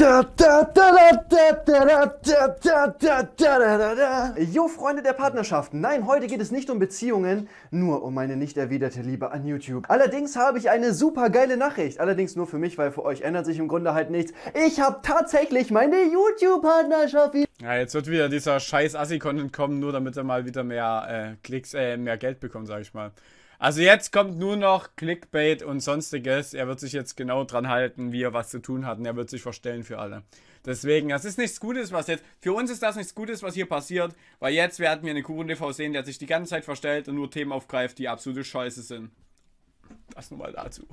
Jo Freunde der Partnerschaft, nein, heute geht es nicht um Beziehungen, nur um meine nicht erwiderte Liebe an YouTube. Allerdings habe ich eine super geile Nachricht, allerdings nur für mich, weil für euch ändert sich im Grunde halt nichts. Ich habe tatsächlich meine YouTube-Partnerschaft Ja, jetzt wird wieder dieser scheiß Assi-Content kommen, nur damit er mal wieder mehr äh, Klicks, äh, mehr Geld bekommt, sag ich mal. Also jetzt kommt nur noch Clickbait und sonstiges. Er wird sich jetzt genau dran halten, wie er was zu tun hat. Und er wird sich verstellen für alle. Deswegen, das ist nichts Gutes, was jetzt. Für uns ist das nichts Gutes, was hier passiert, weil jetzt werden wir eine Kuchen TV sehen, der sich die ganze Zeit verstellt und nur Themen aufgreift, die absolute Scheiße sind. Das nochmal dazu.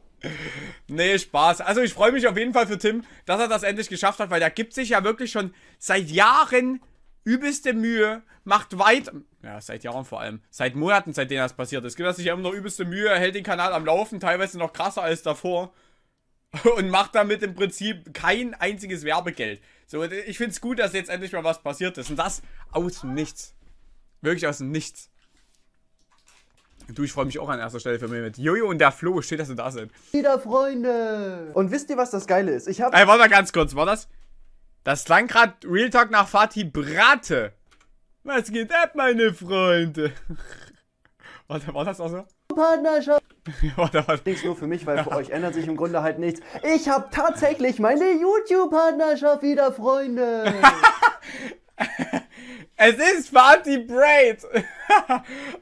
nee, Spaß. Also ich freue mich auf jeden Fall für Tim, dass er das endlich geschafft hat, weil der gibt sich ja wirklich schon seit Jahren übelste Mühe, macht weit, ja, seit Jahren vor allem, seit Monaten, seitdem das passiert ist, gibt er sich immer noch übelste Mühe, hält den Kanal am Laufen, teilweise noch krasser als davor und macht damit im Prinzip kein einziges Werbegeld. So, ich find's gut, dass jetzt endlich mal was passiert ist und das aus Nichts. Wirklich aus Nichts. Du, ich freue mich auch an erster Stelle für mich mit Jojo und der Flo. Steht, dass du da sind. Wieder Freunde. Und wisst ihr, was das Geile ist? Ich habe. Ey, warte mal ganz kurz. War das? Das klang gerade Real Talk nach Fatih Brate. Was geht ab, meine Freunde? Warte, war das auch so? Partnerschaft. warte, warte. Nichts nur für mich, weil für euch ändert sich im Grunde halt nichts. Ich habe tatsächlich meine YouTube-Partnerschaft wieder, Freunde. es ist Fatih Braid.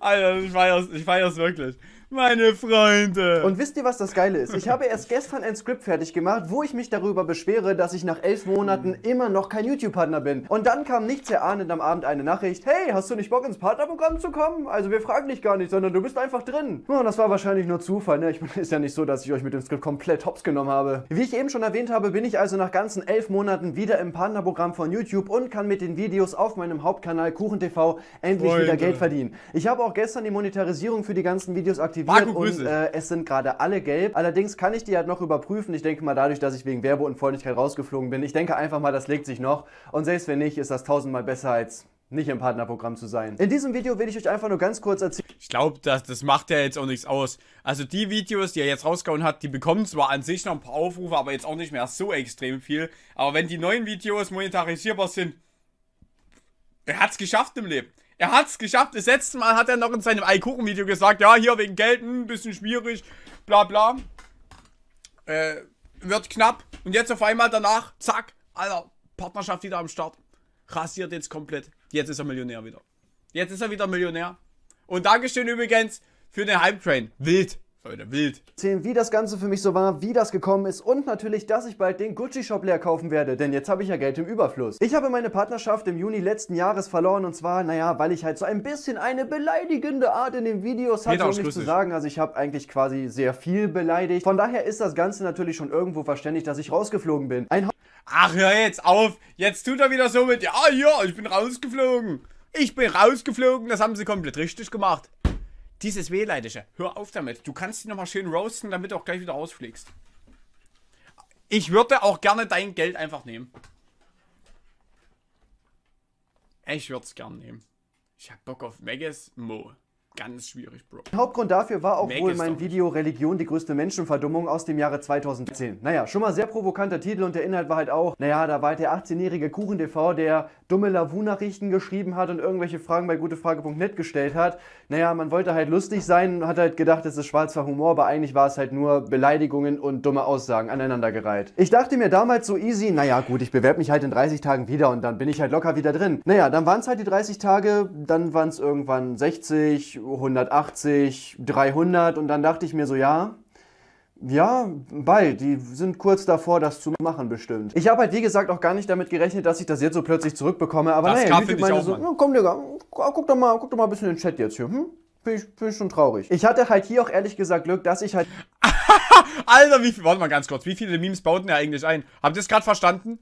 Alter, ich feier's, ich feier's wirklich. Meine Freunde. Und wisst ihr, was das Geile ist? Ich habe erst gestern ein Skript fertig gemacht, wo ich mich darüber beschwere, dass ich nach elf Monaten hm. immer noch kein YouTube-Partner bin. Und dann kam nichts erahnend am Abend eine Nachricht. Hey, hast du nicht Bock ins Partnerprogramm zu kommen? Also wir fragen dich gar nicht, sondern du bist einfach drin. Ja, oh, das war wahrscheinlich nur Zufall. Ne? Ich meine, ist ja nicht so, dass ich euch mit dem Skript komplett hops genommen habe. Wie ich eben schon erwähnt habe, bin ich also nach ganzen elf Monaten wieder im Partnerprogramm von YouTube und kann mit den Videos auf meinem Hauptkanal KuchenTV endlich Freunde. wieder Geld verdienen. Ich habe auch gestern die Monetarisierung für die ganzen Videos aktiviert aktiviert Marco, und äh, es sind gerade alle gelb. Allerdings kann ich die halt noch überprüfen. Ich denke mal dadurch, dass ich wegen Werbeunfreundlichkeit rausgeflogen bin. Ich denke einfach mal, das legt sich noch. Und selbst wenn nicht, ist das tausendmal besser als nicht im Partnerprogramm zu sein. In diesem Video will ich euch einfach nur ganz kurz erzählen. Ich glaube, das, das macht ja jetzt auch nichts aus. Also die Videos, die er jetzt rausgehauen hat, die bekommen zwar an sich noch ein paar Aufrufe, aber jetzt auch nicht mehr so extrem viel. Aber wenn die neuen Videos monetarisierbar sind, er hat es geschafft im Leben. Er hat's geschafft. Das letzte Mal hat er noch in seinem Eikuchen-Video gesagt, ja, hier wegen Geld, ein hm, bisschen schwierig, bla bla. Äh, wird knapp. Und jetzt auf einmal danach, zack, Alter, Partnerschaft wieder am Start. Rasiert jetzt komplett. Jetzt ist er Millionär wieder. Jetzt ist er wieder Millionär. Und Dankeschön übrigens für den Hype Train. Wild. Leute, wild. Erzählen, wie das Ganze für mich so war, wie das gekommen ist und natürlich, dass ich bald den Gucci-Shop leer kaufen werde, denn jetzt habe ich ja Geld im Überfluss. Ich habe meine Partnerschaft im Juni letzten Jahres verloren und zwar, naja, weil ich halt so ein bisschen eine beleidigende Art in den Videos hatte, um nicht zu sagen. Also ich habe eigentlich quasi sehr viel beleidigt. Von daher ist das Ganze natürlich schon irgendwo verständlich, dass ich rausgeflogen bin. Ein Ach, hör jetzt auf! Jetzt tut er wieder so mit, ja, ah, ja, ich bin rausgeflogen. Ich bin rausgeflogen, das haben sie komplett richtig gemacht. Dieses Wehleidische. Hör auf damit. Du kannst die nochmal schön roasten, damit du auch gleich wieder rausfliegst. Ich würde auch gerne dein Geld einfach nehmen. Ich würde es gerne nehmen. Ich habe Bock auf Megas Mo. Ganz schwierig, Bro. Hauptgrund dafür war auch Meg wohl mein Video Religion, die größte Menschenverdummung aus dem Jahre 2010. Naja, schon mal sehr provokanter Titel und der Inhalt war halt auch, naja, da war halt der 18-jährige Kuchen-TV, der dumme Lavu-Nachrichten geschrieben hat und irgendwelche Fragen bei gutefrage.net gestellt hat. Naja, man wollte halt lustig sein, hat halt gedacht, es ist schwarzer Humor, aber eigentlich war es halt nur Beleidigungen und dumme Aussagen aneinandergereiht. Ich dachte mir damals so easy, naja gut, ich bewerbe mich halt in 30 Tagen wieder und dann bin ich halt locker wieder drin. Naja, dann waren es halt die 30 Tage, dann waren es irgendwann 60, 180, 300 und dann dachte ich mir so, ja, ja, bald. Die sind kurz davor, das zu machen, bestimmt. Ich habe halt, wie gesagt, auch gar nicht damit gerechnet, dass ich das jetzt so plötzlich zurückbekomme. Aber naja, YouTube meinte so, Mann. komm, Digga, guck doch, mal, guck doch mal ein bisschen in den Chat jetzt hier, hm? Bin ich, bin ich schon traurig. Ich hatte halt hier auch ehrlich gesagt Glück, dass ich halt... Alter, wie viel... Warte mal ganz kurz. Wie viele Memes bauten ja eigentlich ein? Habt ihr es gerade verstanden?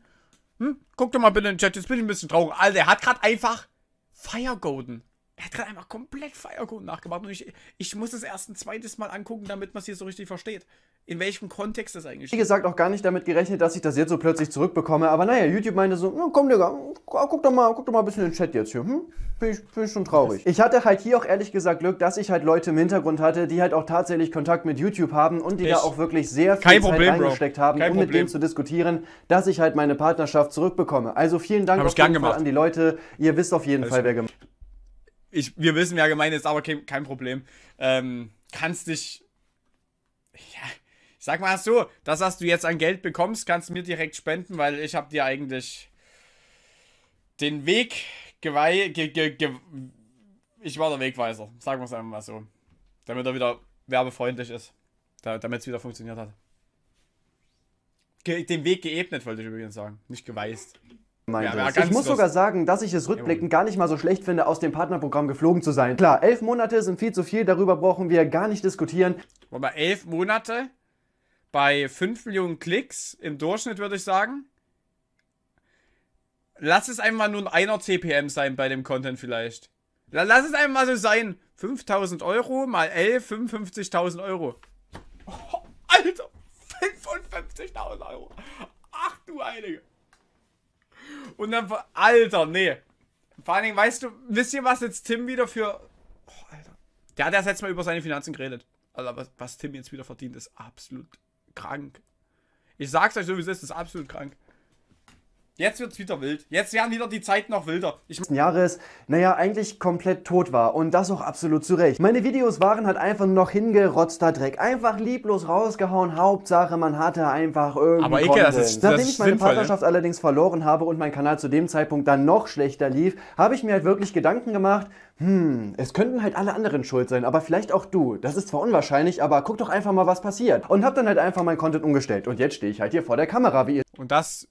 Hm? Guck doch mal bitte in den Chat. Jetzt bin ich ein bisschen traurig. Alter, er hat gerade einfach Firegolden. Er hat gerade einfach komplett Feierkuchen nachgemacht und ich, ich muss es erst ein zweites Mal angucken, damit man es hier so richtig versteht. In welchem Kontext das eigentlich ist. Wie gesagt, auch gar nicht damit gerechnet, dass ich das jetzt so plötzlich zurückbekomme. Aber naja, YouTube meinte so, hm, komm Digga, guck doch mal, guck doch mal ein bisschen in den Chat jetzt hier. Hm? Bin, ich, bin ich schon traurig. Ich hatte halt hier auch ehrlich gesagt Glück, dass ich halt Leute im Hintergrund hatte, die halt auch tatsächlich Kontakt mit YouTube haben und die ich. da auch wirklich sehr viel Kein Zeit Problem, reingesteckt haben, Kein um Problem. mit denen zu diskutieren, dass ich halt meine Partnerschaft zurückbekomme. Also vielen Dank auf jeden Fall an die Leute. Ihr wisst auf jeden Alles Fall, wer gemacht hat ich, wir wissen, wer gemeint ist, aber kein, kein Problem. Ähm, kannst dich. Ja, ich sag mal so, das, was du jetzt an Geld bekommst, kannst du mir direkt spenden, weil ich habe dir eigentlich den Weg gewei. Ge, ge, ge, ich war der Wegweiser, sagen wir es einfach mal so. Damit er wieder werbefreundlich ist. damit es wieder funktioniert hat. den Weg geebnet, wollte ich übrigens sagen. Nicht geweist ja, ich muss sogar sagen, dass ich es rückblickend gar nicht mal so schlecht finde, aus dem Partnerprogramm geflogen zu sein. Klar, elf Monate sind viel zu viel, darüber brauchen wir gar nicht diskutieren. Aber elf Monate bei 5 Millionen Klicks im Durchschnitt würde ich sagen. Lass es einmal nur ein einer CPM sein bei dem Content vielleicht. Lass es einmal so sein. 5000 Euro mal 11, 55.000 Euro. Oh, Alter, 55.000 Euro. Ach du Heilige. Und dann, Alter, nee. Vor allen Dingen, weißt du, wisst ihr, was jetzt Tim wieder für. Oh, Alter. Der hat ja jetzt mal über seine Finanzen geredet. Alter, also, was, was Tim jetzt wieder verdient, ist absolut krank. Ich sag's euch so, wie es ist, ist absolut krank. Jetzt wird's wieder wild. Jetzt werden wieder die Zeiten noch wilder. Ich Jahres, naja, eigentlich komplett tot war. Und das auch absolut zu Recht. Meine Videos waren halt einfach nur noch hingerotzter Dreck. Einfach lieblos rausgehauen. Hauptsache, man hatte einfach irgendwie. Aber Ike, das ist, das Nachdem ich meine sinnvoll, ne? Partnerschaft ne? allerdings verloren habe und mein Kanal zu dem Zeitpunkt dann noch schlechter lief, habe ich mir halt wirklich Gedanken gemacht, hm, es könnten halt alle anderen schuld sein, aber vielleicht auch du. Das ist zwar unwahrscheinlich, aber guck doch einfach mal, was passiert. Und hab dann halt einfach mein Content umgestellt. Und jetzt stehe ich halt hier vor der Kamera, wie ihr. Und das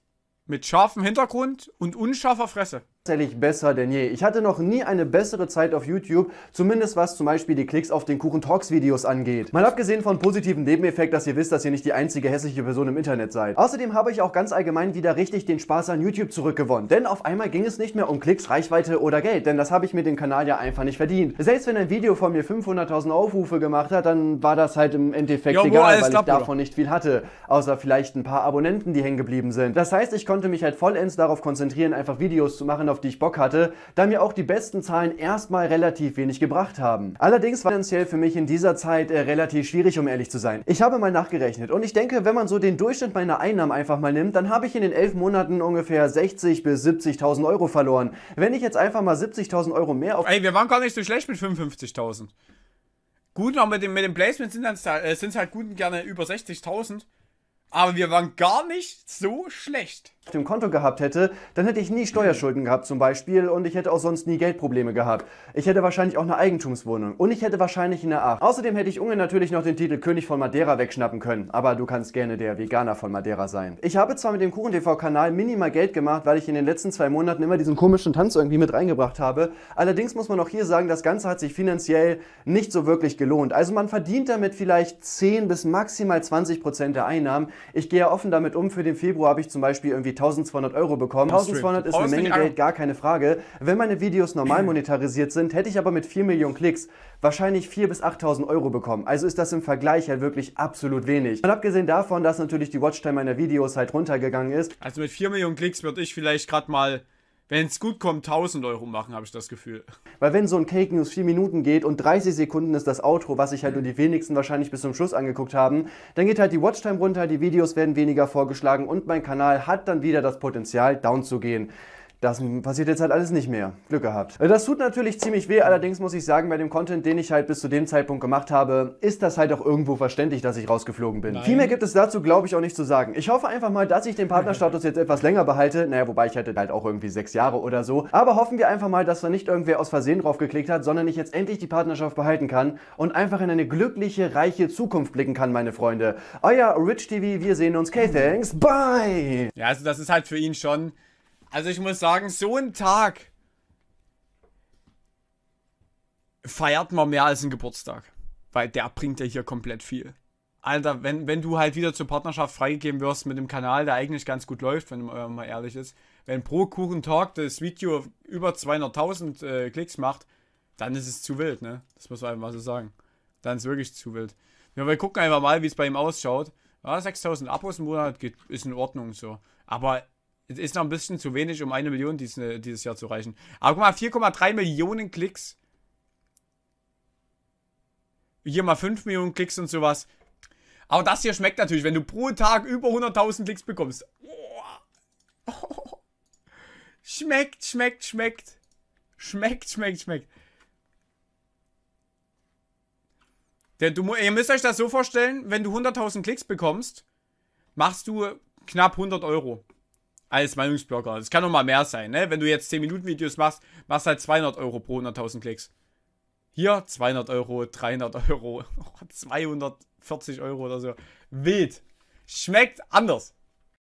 mit scharfem Hintergrund und unscharfer Fresse tatsächlich besser denn je. Ich hatte noch nie eine bessere Zeit auf YouTube, zumindest was zum Beispiel die Klicks auf den Kuchen Talks Videos angeht. Mal abgesehen von positiven Nebeneffekt, dass ihr wisst, dass ihr nicht die einzige hässliche Person im Internet seid. Außerdem habe ich auch ganz allgemein wieder richtig den Spaß an YouTube zurückgewonnen, denn auf einmal ging es nicht mehr um Klicks, Reichweite oder Geld, denn das habe ich mir den Kanal ja einfach nicht verdient. Selbst wenn ein Video von mir 500.000 Aufrufe gemacht hat, dann war das halt im Endeffekt jo, egal, weil ich davon oder? nicht viel hatte, außer vielleicht ein paar Abonnenten, die hängen geblieben sind. Das heißt, ich konnte mich halt vollends darauf konzentrieren, einfach Videos zu machen, auf die ich Bock hatte, da mir auch die besten Zahlen erstmal relativ wenig gebracht haben. Allerdings war finanziell für mich in dieser Zeit äh, relativ schwierig, um ehrlich zu sein. Ich habe mal nachgerechnet und ich denke, wenn man so den Durchschnitt meiner Einnahmen einfach mal nimmt, dann habe ich in den elf Monaten ungefähr 60 bis 70.000 Euro verloren. Wenn ich jetzt einfach mal 70.000 Euro mehr auf... Ey, wir waren gar nicht so schlecht mit 55.000. Gut, noch mit dem, mit dem Placement sind es äh, halt gut und gerne über 60.000. Aber wir waren gar nicht so schlecht auf dem Konto gehabt hätte, dann hätte ich nie Steuerschulden gehabt zum Beispiel und ich hätte auch sonst nie Geldprobleme gehabt. Ich hätte wahrscheinlich auch eine Eigentumswohnung und ich hätte wahrscheinlich eine Acht. Außerdem hätte ich Unge natürlich noch den Titel König von Madeira wegschnappen können, aber du kannst gerne der Veganer von Madeira sein. Ich habe zwar mit dem kuchen tv kanal minimal Geld gemacht, weil ich in den letzten zwei Monaten immer diesen komischen Tanz irgendwie mit reingebracht habe, allerdings muss man auch hier sagen, das Ganze hat sich finanziell nicht so wirklich gelohnt. Also man verdient damit vielleicht 10 bis maximal 20 Prozent der Einnahmen. Ich gehe ja offen damit um, für den Februar habe ich zum Beispiel irgendwie die 1200 Euro bekommen. 1200 ist eine Menge Geld, gar keine Frage. Wenn meine Videos normal monetarisiert sind, hätte ich aber mit 4 Millionen Klicks wahrscheinlich 4.000 bis 8.000 Euro bekommen. Also ist das im Vergleich halt wirklich absolut wenig. Und abgesehen davon, dass natürlich die Watchtime meiner Videos halt runtergegangen ist. Also mit 4 Millionen Klicks würde ich vielleicht gerade mal wenn es gut kommt, 1000 Euro machen, habe ich das Gefühl. Weil wenn so ein Cake News 4 Minuten geht und 30 Sekunden ist das Outro, was sich halt nur die wenigsten wahrscheinlich bis zum Schluss angeguckt haben, dann geht halt die Watchtime runter, die Videos werden weniger vorgeschlagen und mein Kanal hat dann wieder das Potenzial, down zu gehen. Das passiert jetzt halt alles nicht mehr. Glück gehabt. Äh, das tut natürlich ziemlich weh, allerdings muss ich sagen, bei dem Content, den ich halt bis zu dem Zeitpunkt gemacht habe, ist das halt auch irgendwo verständlich, dass ich rausgeflogen bin. Nein. Viel mehr gibt es dazu, glaube ich, auch nicht zu sagen. Ich hoffe einfach mal, dass ich den Partnerstatus jetzt etwas länger behalte. Naja, wobei ich hätte halt auch irgendwie sechs Jahre oder so. Aber hoffen wir einfach mal, dass da nicht irgendwer aus Versehen drauf geklickt hat, sondern ich jetzt endlich die Partnerschaft behalten kann und einfach in eine glückliche, reiche Zukunft blicken kann, meine Freunde. Euer Rich TV, wir sehen uns. Okay, thanks. Bye! Ja, also das ist halt für ihn schon also ich muss sagen, so ein Tag feiert man mehr als einen Geburtstag. Weil der bringt ja hier komplett viel. Alter, wenn, wenn du halt wieder zur Partnerschaft freigegeben wirst mit dem Kanal, der eigentlich ganz gut läuft, wenn man mal ehrlich ist. Wenn pro Kuchen Talk das Video über 200.000 äh, Klicks macht, dann ist es zu wild, ne? Das muss man einfach so sagen. Dann ist es wirklich zu wild. Ja, wir gucken einfach mal, wie es bei ihm ausschaut. Ja, 6.000 Abos im Monat geht, ist in Ordnung so. Aber ist noch ein bisschen zu wenig, um eine Million dies, äh, dieses Jahr zu reichen. Aber guck mal, 4,3 Millionen Klicks. Hier mal 5 Millionen Klicks und sowas. Aber das hier schmeckt natürlich, wenn du pro Tag über 100.000 Klicks bekommst. Oh. Schmeckt, schmeckt, schmeckt. Schmeckt, schmeckt, schmeckt. Der, du, ihr müsst euch das so vorstellen, wenn du 100.000 Klicks bekommst, machst du knapp 100 Euro als Meinungsblogger. Es kann noch mal mehr sein, ne? Wenn du jetzt 10-Minuten-Videos machst, machst halt 200 Euro pro 100.000 Klicks. Hier 200 Euro, 300 Euro, 240 Euro oder so. Wild. Schmeckt anders.